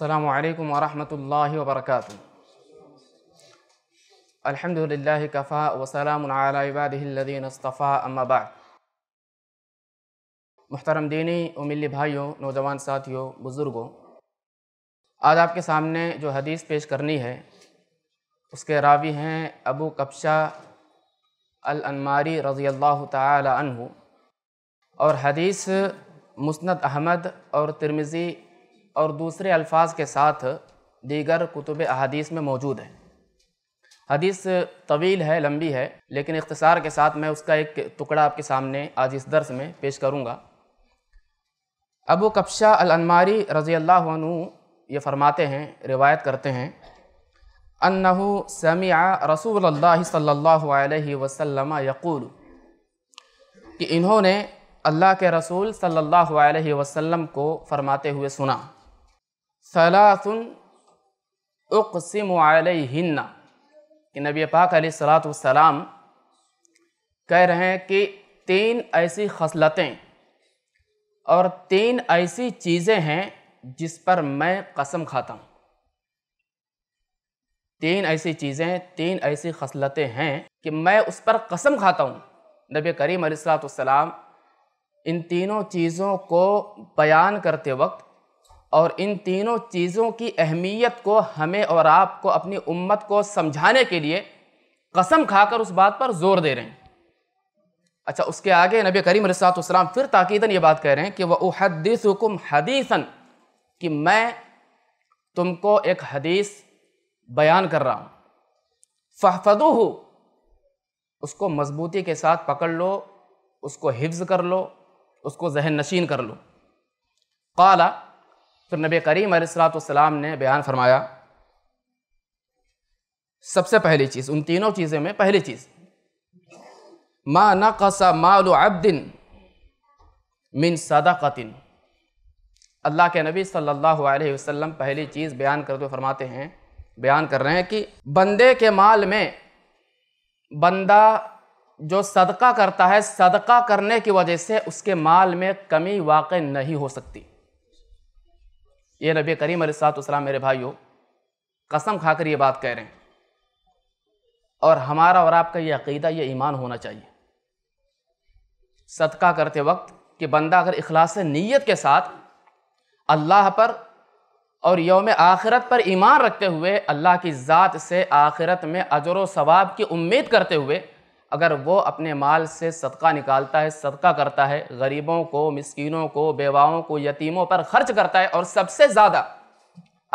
السلام عليكم ورحمة الله وبركاته الحمد لله كفاء وسلام على عباده الذين اصطفى أما بعد محترम दीनी और मिली भाइयों नौजवान साथियों बुज़ुर्गों आज आपके सामने जो हदीस पेश करनी है उसके रावी हैं अबू कबशा अल अनमारी रज़ी अल्लाह तन और हदीस मुस्नद अहमद और तिरमिज़ी और दूसरे अल्फाज के साथ दीगर कुतुब अहादीस में मौजूद है हदीस तवील है लंबी है लेकिन इख्तसार के साथ मैं उसका एक टुकड़ा आपके सामने आज इस दर्स में पेश करूँगा अबू कब्शा अलमारी रज़ी अल्लाह ये फरमाते हैं रिवायत करते हैं अन्नहु समिया रसूल अल्लाह सल्लल्लाहु अलैहि वसल्लम यकूल कि इन्होंने अल्लाह के रसूल सल्लल्लाहु अलैहि वसल्लम को फरमाते हुए सुना सलासुन उकसिम हिन्ना कि नबी पाक सलाम कह रहे हैं कि तीन ऐसी खसलतें और तीन ऐसी चीज़ें हैं जिस पर मैं कसम खाता हूँ तीन ऐसी चीज़ें तीन ऐसी खसलतें हैं कि मैं उस पर कसम खाता हूँ नबी करीम सलाम इन तीनों चीज़ों को बयान करते वक्त और इन तीनों चीज़ों की अहमियत को हमें और आपको अपनी उम्मत को समझाने के लिए कसम खाकर उस बात पर जोर दे रहे हैं अच्छा उसके आगे नबी करीम रसातम फिर ताकीदन ये बात कह रहे हैं कि वह उहदीस हुकुम हदीसन कि मैं तुमको एक हदीस बयान कर रहा हूँ फ़हफदू हो उसको मजबूती के साथ पकड़ लो उसको हिफ्ज़ कर लो उसको जहन नशीन कर लो काला तो नबी करीम सलाम ने बयान फरमाया सबसे पहली चीज़ उन तीनों चीज़ों में पहली चीज़ मा कसा माल अब्दिन मिन सदाकतिन अल्लाह के नबी सल्लल्लाहु अलैहि वसल्लम पहली चीज़ बयान करते हुए फरमाते हैं बयान कर रहे हैं कि बंदे के माल में बंदा जो सदका करता है सदका करने की वजह से उसके माल में कमी वाक़ नहीं हो सकती ये नबी करीम सलाम मेरे भाइयों कसम खाकर ये बात कह रहे हैं और हमारा और आपका ये अकीदा ये ईमान होना चाहिए सदका करते वक्त कि बंदा अगर अखलास नीयत के साथ अल्लाह पर और योम आखिरत पर ईमान रखते हुए अल्लाह की ज़ात से आखिरत में अजर व सवाब की उम्मीद करते हुए अगर वो अपने माल से सदका निकालता है सदका करता है गरीबों को मिसकीनों को बेवाओं को यतीमों पर खर्च करता है और सबसे ज़्यादा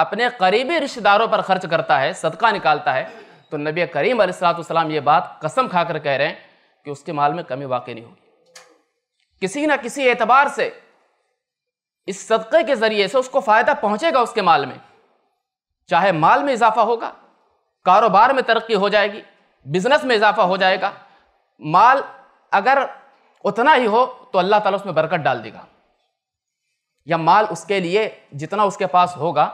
अपने करीबी रिश्तेदारों पर खर्च करता है सदका निकालता है तो नबी करीम अलैहिस्सलाम ये बात कसम खाकर कह रहे हैं कि उसके माल में कमी वाकई नहीं होगी किसी ना किसी एतबार से इस सदक़े के ज़रिए से उसको फ़ायदा पहुँचेगा उसके माल में चाहे माल में इजाफा होगा कारोबार में तरक्की हो जाएगी बिजनेस में इजाफा हो जाएगा माल अगर उतना ही हो तो अल्लाह ताला उसमें बरकत डाल देगा या माल उसके लिए जितना उसके पास होगा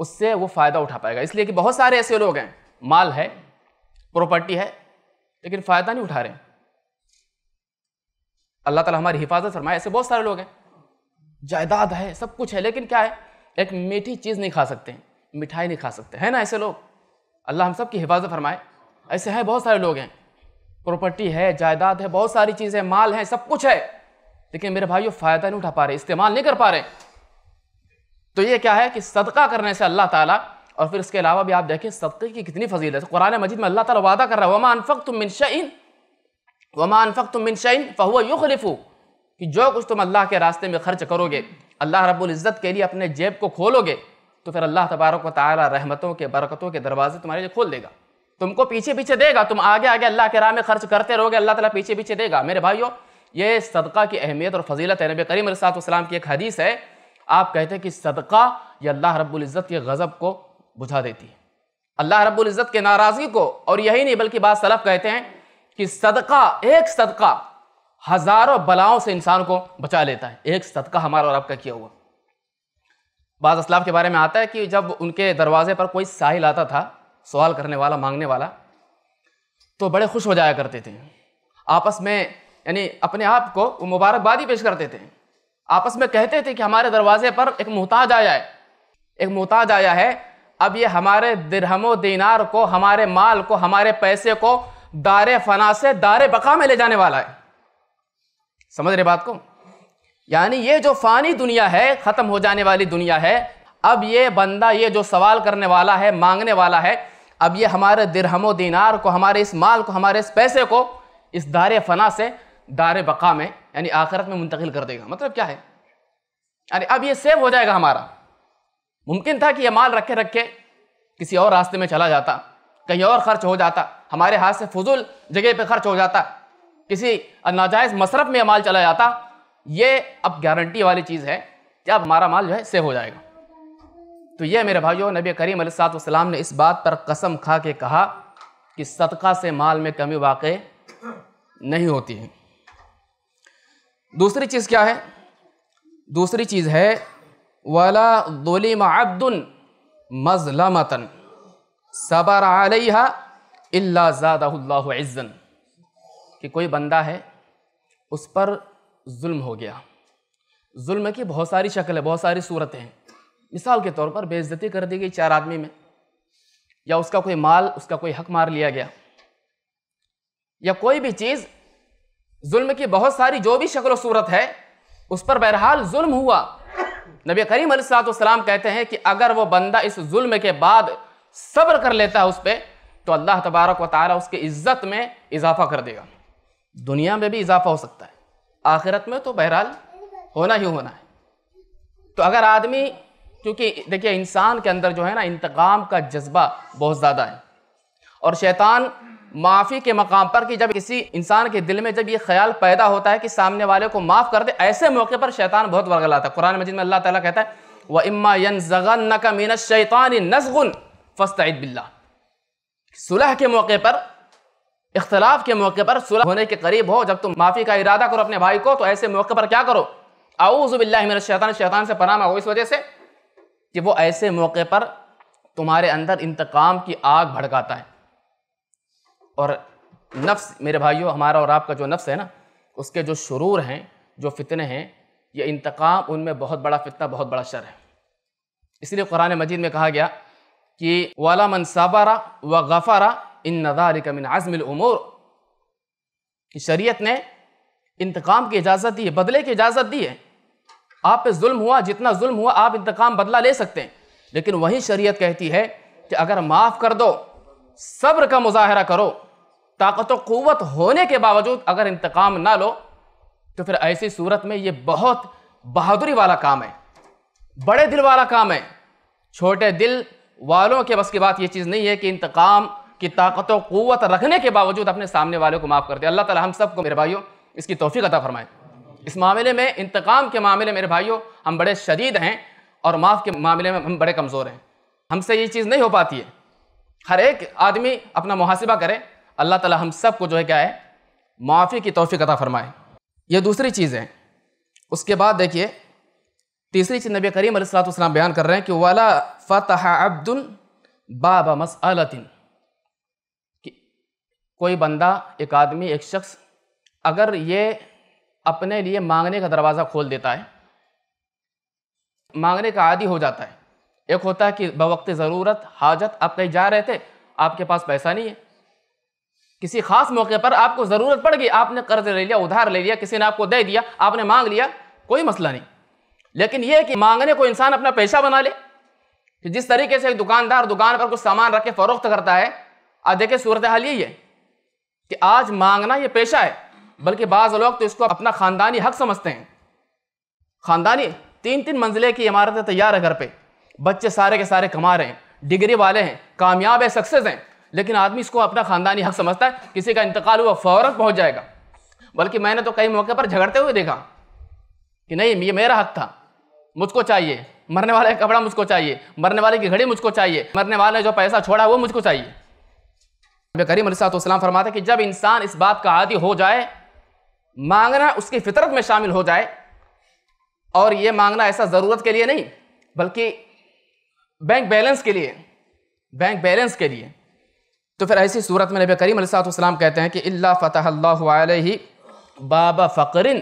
उससे वो फ़ायदा उठा पाएगा इसलिए कि बहुत सारे ऐसे लोग हैं माल है प्रॉपर्टी है लेकिन फ़ायदा नहीं उठा रहे अल्लाह ताला हमारी हिफाजत फरमाए ऐसे बहुत सारे लोग हैं जायदाद है सब कुछ है लेकिन क्या है एक मीठी चीज़ नहीं खा सकते मिठाई नहीं खा सकते हैं ना ऐसे लोग अल्लाह हम सब की हिफाजत फरमाए ऐसे हैं बहुत सारे लोग हैं प्रॉपर्टी है जायदाद है बहुत सारी चीज़ें माल है सब कुछ है लेकिन मेरे भाई फ़ायदा नहीं उठा पा रहे इस्तेमाल नहीं कर पा रहे तो ये क्या है कि सदका करने से अल्लाह ताला और फिर इसके अलावा भी आप देखें सदक़े की कितनी फजील है कुरान मजिद में अल्लाह ताला वादा कर रहा है वमा अनफ़क तुम मिन शैन वमा अनफ़क तुम मिन शैन फ़हुआ युखलिफू कि जो कुछ तुम अल्लाह के रास्ते में खर्च करोगे अल्लाह रब्बुल इज़्ज़त के लिए अपने जेब को खोलोगे तो फिर अल्लाह तबारक व ताली रहमतों के बरकतों के दरवाजे तुम्हारे लिए खोल देगा तुमको पीछे पीछे देगा तुम आगे आगे अल्लाह के राह में खर्च करते रहोगे अल्लाह ताला पीछे पीछे देगा मेरे भाइयों ये सदका की अहमियत और फजीलत है नबी करीम सातम की एक हदीस है आप कहते हैं कि सदका ये अल्लाह रब्ज़त के गज़ब को बुझा देती है अल्लाह रब्ज़त के नाराज़गी को और यही नहीं बल्कि बात सलफ कहते हैं कि सदका एक सदका हज़ारों बलाओं से इंसान को बचा लेता है एक सदका हमारा और आपका किया हुआ बाज़ असलाफ के बारे में आता है कि जब उनके दरवाज़े पर कोई साहिल आता था सवाल करने वाला मांगने वाला तो बड़े खुश हो जाया करते थे आपस में यानी अपने आप को वो मुबारकबादी पेश करते थे आपस में कहते थे कि हमारे दरवाजे पर एक मोहताज आया है एक मोहताज आया है अब ये हमारे दिरहमो दिनार को हमारे माल को हमारे पैसे को दार फना से दार बका में ले जाने वाला है समझ रहे बात को यानी ये जो फ़ानी दुनिया है ख़त्म हो जाने वाली दुनिया है अब ये बंदा ये जो सवाल करने वाला है मांगने वाला है अब ये हमारे दिरहमो दिनार को हमारे इस माल को हमारे इस पैसे को इस दार फना से दार बका में यानी आखिरत में मुंतकिल कर देगा मतलब क्या है अरे अब ये सेव हो जाएगा हमारा मुमकिन था कि यह माल रखे रखे किसी और रास्ते में चला जाता कहीं और खर्च हो जाता हमारे हाथ से फजूल जगह पे खर्च हो जाता किसी नाजायज़ मशरफ में यह माल चला जाता ये अब गारंटी वाली चीज़ है कि अब हमारा माल जो है सेव हो जाएगा तो यह मेरे भाइयों नबी करीम सलाम ने इस बात पर कसम खा के कहा कि सदका से माल में कमी वाक़ नहीं होती है दूसरी चीज़ क्या है दूसरी चीज़ है वला दोलिम अब्दुल मजलमतन सबर आलिहा कि कोई बंदा है उस पर जुल्म हो गया जुल्म की बहुत सारी शक्ल है बहुत सारी सूरतें हैं मिसाल के तौर पर बेइज्जती कर दी गई चार आदमी में या उसका कोई माल उसका कोई हक मार लिया गया या कोई भी चीज़ जुल्म की बहुत सारी जो भी शक्ल सूरत है उस पर बहरहाल जुल्म हुआ नबी करीम सलाम कहते हैं कि अगर वो बंदा इस जुल्म के बाद सब्र कर लेता है उस पर तो अल्लाह तबारक व तारा उसकी इज्जत में इजाफा कर देगा दुनिया में भी इजाफा हो सकता है आखिरत में तो बहरहाल होना ही होना है तो अगर आदमी क्योंकि देखिए इंसान के अंदर जो है ना इंतकाम का जज्बा बहुत ज़्यादा है और शैतान माफ़ी के मकाम पर कि जब किसी इंसान के दिल में जब ये ख्याल पैदा होता है कि सामने वाले को माफ़ कर दे ऐसे मौके पर शैतान बहुत वर्गलाता है कुरान मजिद में अल्लाह ताला कहता है व इम्मा यन का मीन शैतान नजगुन सुलह के मौके पर इख्तलाफ के मौके पर सुलह होने के करीब हो जब तुम माफ़ी का इरादा करो अपने भाई को तो ऐसे मौके पर क्या करो आऊज़ बिल्ला शैतान शैतान से पनामा हो इस वजह से कि वो ऐसे मौके पर तुम्हारे अंदर इंतकाम की आग भड़काता है और नफ्स मेरे भाइयों हमारा और आपका जो नफ्स है ना उसके जो शुरूर हैं जो फितने हैं ये इंतकाम उनमें बहुत बड़ा फितना बहुत बड़ा शर है इसलिए कुरान मजीद में कहा गया कि वाला मन साबारा व गफ़ारा इन नदार आज़मिल आज़मिलमूर कि शरीयत ने इंतकाम की इजाज़त दी है बदले की इजाज़त दी है आप पे जुल्म हुआ जितना जुल्म हुआ आप इंतकाम बदला ले सकते हैं लेकिन वही शरीयत कहती है कि अगर माफ़ कर दो सब्र का मुजाहरा करो ताकत क़वत होने के बावजूद अगर इंतकाम ना लो तो फिर ऐसी सूरत में ये बहुत बहादुरी वाला काम है बड़े दिल वाला काम है छोटे दिल वालों के बस की बात ये चीज़ नहीं है कि इंतकाम की ताकत क़वत रखने के बावजूद अपने सामने वाले को माफ़ कर दे अल्लाह ताला हम सबको मेरे भाइयों इसकी तोफ़ी अता फरमाए इस मामले में इंतकाम के मामले मेरे भाइयों हम बड़े शदीद हैं और माफ़ के मामले में हम बड़े कमज़ोर हैं हमसे ये चीज़ नहीं हो पाती है हर एक आदमी अपना मुहासिबा करे अल्लाह ताला हम सब को जो है क्या है माफ़ी की तोफ़ी अता फ़रमाए ये दूसरी चीज़ है उसके बाद देखिए तीसरी चीज़ नबी करीम सलाम बयान कर रहे हैं कि वाला फ़तः अब्दुल बाबा मसलतिन कोई बंदा एक आदमी एक शख्स अगर ये अपने लिए मांगने का दरवाज़ा खोल देता है मांगने का आदि हो जाता है एक होता है कि बवक्त ज़रूरत हाजत आप कहीं जा रहे थे आपके पास पैसा नहीं है किसी खास मौके पर आपको ज़रूरत पड़ गई आपने कर्ज ले लिया उधार ले लिया किसी ने आपको दे दिया आपने मांग लिया कोई मसला नहीं लेकिन यह कि मांगने को इंसान अपना पेशा बना ले कि जिस तरीके से एक दुकानदार दुकान पर कुछ सामान रख के फ़रोख्त करता है आज देखिए सूरत हाल यही है कि आज मांगना ये पेशा है बल्कि बाज़ लोग तो इसको अपना ख़ानदानी हक समझते हैं ख़ानदानी तीन तीन मंजिले की इमारतें तैयार है घर पर बच्चे सारे के सारे कमा रहे हैं डिग्री वाले हैं कामयाब है सक्सेस हैं लेकिन आदमी इसको अपना ख़ानदानी हक समझता है किसी का इंतकाल हुआ फ़ौरन पहुँच जाएगा बल्कि मैंने तो कई मौके पर झगड़ते हुए देखा कि नहीं ये मेरा हक था मुझको चाहिए मरने वाले का कपड़ा मुझको चाहिए मरने वाले की घड़ी मुझको चाहिए मरने वाले ने जो पैसा छोड़ा वो मुझको चाहिए करीम अली फरमाते कि जब इंसान इस बात का आदि हो जाए मांगना उसकी फितरत में शामिल हो जाए और ये मांगना ऐसा ज़रूरत के लिए नहीं बल्कि बैंक बैलेंस के लिए बैंक बैलेंस के लिए तो फिर ऐसी सूरत में नबी करीम सलाम कहते हैं कि अल्ला फ़तह ही बाबा फ़करिन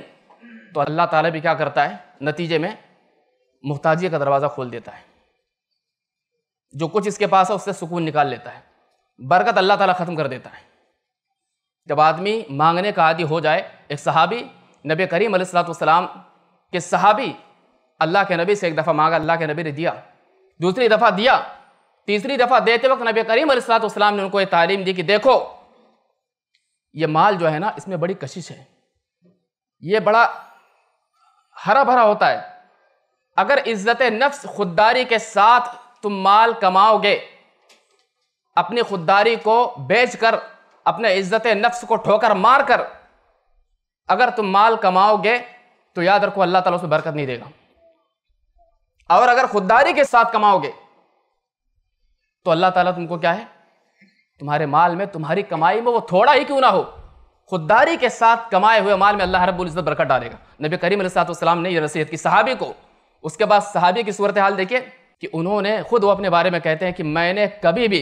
तो अल्लाह ताला भी क्या करता है नतीजे में मुहताजी का दरवाज़ा खोल देता है जो कुछ इसके पास है उससे सुकून निकाल लेता है बरकत अल्लाह ताला ख़त्म कर देता है जब आदमी मांगने का आदि हो जाए एक सहाबी नबी करीम सलाम के सहाबी अल्लाह के नबी से एक दफ़ा मांगा अल्लाह के नबी ने दिया दूसरी दफ़ा दिया तीसरी दफ़ा देते वक्त नबी करीम सलाम ने उनको ये तालीम दी कि देखो ये माल जो है ना इसमें बड़ी कशिश है ये बड़ा हरा भरा होता है अगर इज़्ज़त नफ्स खुददारी के साथ तुम माल कमाओगे अपनी खुददारी को बेच कर अपने इज्जत नफ्स को ठोकर मार कर अगर तुम माल कमाओगे तो याद रखो अल्लाह ताला उसमें बरकत नहीं देगा और अगर खुददारी के साथ कमाओगे तो अल्लाह ताला तुमको क्या है तुम्हारे माल में तुम्हारी कमाई में वो थोड़ा ही क्यों ना हो खुददारी के साथ कमाए हुए माल में अल्लाह रब्बुल बरकत डालेगा नबी करीम सलाम ने यह नसीहत की सहाबी को उसके बाद सहाबी की सूरत हाल देखिए कि उन्होंने खुद वो अपने बारे में कहते हैं कि मैंने कभी भी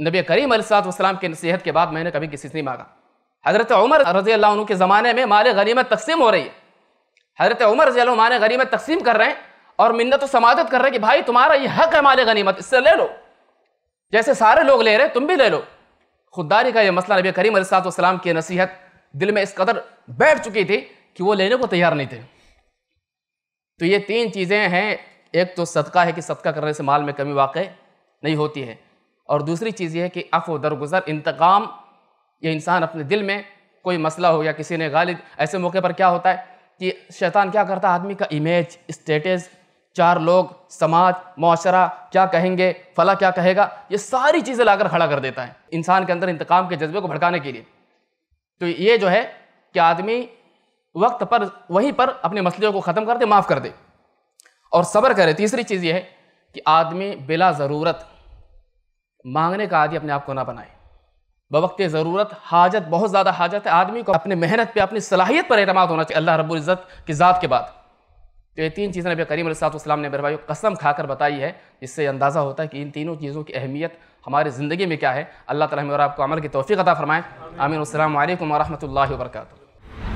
नबी करीम अलैहिस्सलाम के नसीहत के बाद मैंने कभी किसी से नहीं मांगा हज़रत उमर रजी अल्लाह के ज़माने में माल गनीमत तकसीम हो रही है हज़रत उमर रजी माल गनीमत तकसीम कर रहे हैं और मिन्नत समाजत कर रहे हैं कि भाई तुम्हारा ये हक है माल गनीमत इससे ले लो जैसे सारे लोग ले रहे हैं तुम भी ले लो खुददारी का यह मसला नबी करीम अलैहिस्सलाम की नसीहत दिल में इस कदर बैठ चुकी थी कि वो लेने को तैयार नहीं थे तो ये तीन चीज़ें हैं एक तो सदका है कि सदका करने से माल में कमी वाक़ नहीं होती है और दूसरी चीज़ यह है कि अफ़ दरगुजर इंतकाम ये इंसान अपने दिल में कोई मसला हो या किसी ने गालिद ऐसे मौके पर क्या होता है कि शैतान क्या करता है आदमी का इमेज स्टेटस चार लोग समाज माशरा क्या कहेंगे फला क्या कहेगा ये सारी चीज़ें लाकर खड़ा कर देता है इंसान के अंदर इंतकाम के जज्बे को भड़काने के लिए तो ये जो है कि आदमी वक्त पर वहीं पर अपने मसलों को ख़त्म कर दे माफ़ कर दे और सब्र करे तीसरी चीज़ ये है कि आदमी बिला ज़रूरत मांगने का आदि अपने आप को ना बनाए बवक्त ज़रूरत हाजत बहुत ज़्यादा हाजत है आदमी को अपने मेहनत पे अपनी सलाहियत पर अहतम होना चाहिए अल्लाह रबुल्ज़त की ज़ात के बाद तो ये तीन चीज़ें नबी करीम ने बरवाई कसम खाकर बताई है जिससे अंदाज़ा होता है कि इन तीनों चीज़ों की अहमियत हमारी ज़िंदगी में क्या है अल्लाह ताला और आपको अमल की तोफ़ी अदा फ़रमाएँ आमिर वरम वरहमल वर्का